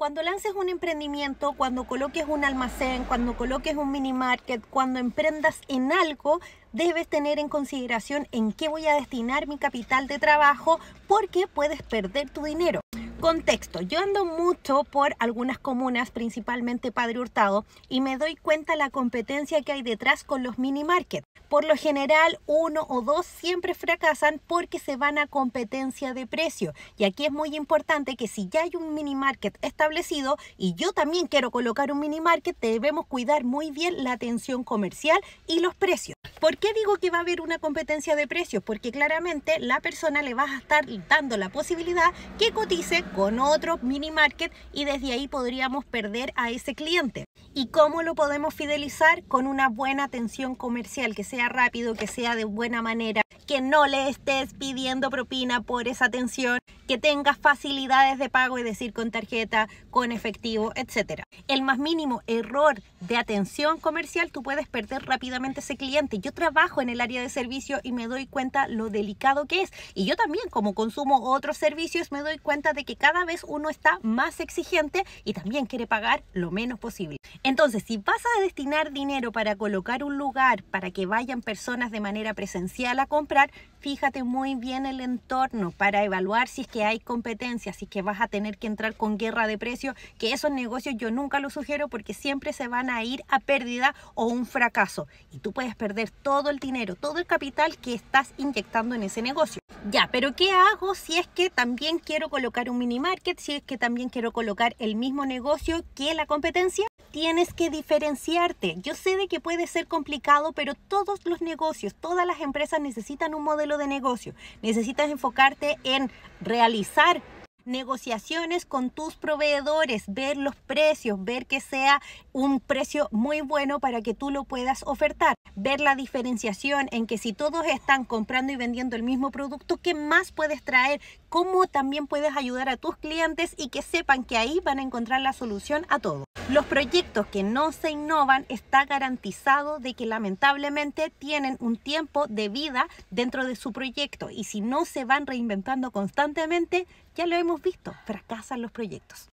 cuando lances un emprendimiento, cuando coloques un almacén, cuando coloques un mini market, cuando emprendas en algo, debes tener en consideración en qué voy a destinar mi capital de trabajo porque puedes perder tu dinero. Contexto, yo ando mucho por algunas comunas, principalmente Padre Hurtado, y me doy cuenta la competencia que hay detrás con los mini market. Por lo general, uno o dos siempre fracasan porque se van a competencia de precio. Y aquí es muy importante que si ya hay un mini market establecido y yo también quiero colocar un mini market, debemos cuidar muy bien la atención comercial y los precios. ¿Por qué digo que va a haber una competencia de precios? Porque claramente la persona le vas a estar dando la posibilidad que cotice con otro mini market y desde ahí podríamos perder a ese cliente. ¿Y cómo lo podemos fidelizar? Con una buena atención comercial, que sea rápido, que sea de buena manera, que no le estés pidiendo propina por esa atención, que tengas facilidades de pago, es decir, con tarjeta, con efectivo, etc. El más mínimo error de atención comercial, tú puedes perder rápidamente ese cliente. Yo trabajo en el área de servicio y me doy cuenta lo delicado que es. Y yo también, como consumo otros servicios, me doy cuenta de que cada vez uno está más exigente y también quiere pagar lo menos posible. Entonces, si vas a destinar dinero para colocar un lugar para que vayan personas de manera presencial a comprar, fíjate muy bien el entorno para evaluar si es que hay competencia, si es que vas a tener que entrar con guerra de precios, que esos negocios yo nunca los sugiero porque siempre se van a ir a pérdida o un fracaso y tú puedes perder todo el dinero, todo el capital que estás inyectando en ese negocio. Ya, pero ¿qué hago si es que también quiero colocar un mini market, si es que también quiero colocar el mismo negocio que la competencia? tienes que diferenciarte. Yo sé de que puede ser complicado, pero todos los negocios, todas las empresas necesitan un modelo de negocio. Necesitas enfocarte en realizar negociaciones con tus proveedores, ver los precios, ver que sea un precio muy bueno para que tú lo puedas ofertar, ver la diferenciación en que si todos están comprando y vendiendo el mismo producto, ¿qué más puedes traer? ¿Cómo también puedes ayudar a tus clientes y que sepan que ahí van a encontrar la solución a todo? Los proyectos que no se innovan está garantizado de que lamentablemente tienen un tiempo de vida dentro de su proyecto y si no se van reinventando constantemente, ya lo hemos hemos visto, fracasan los proyectos.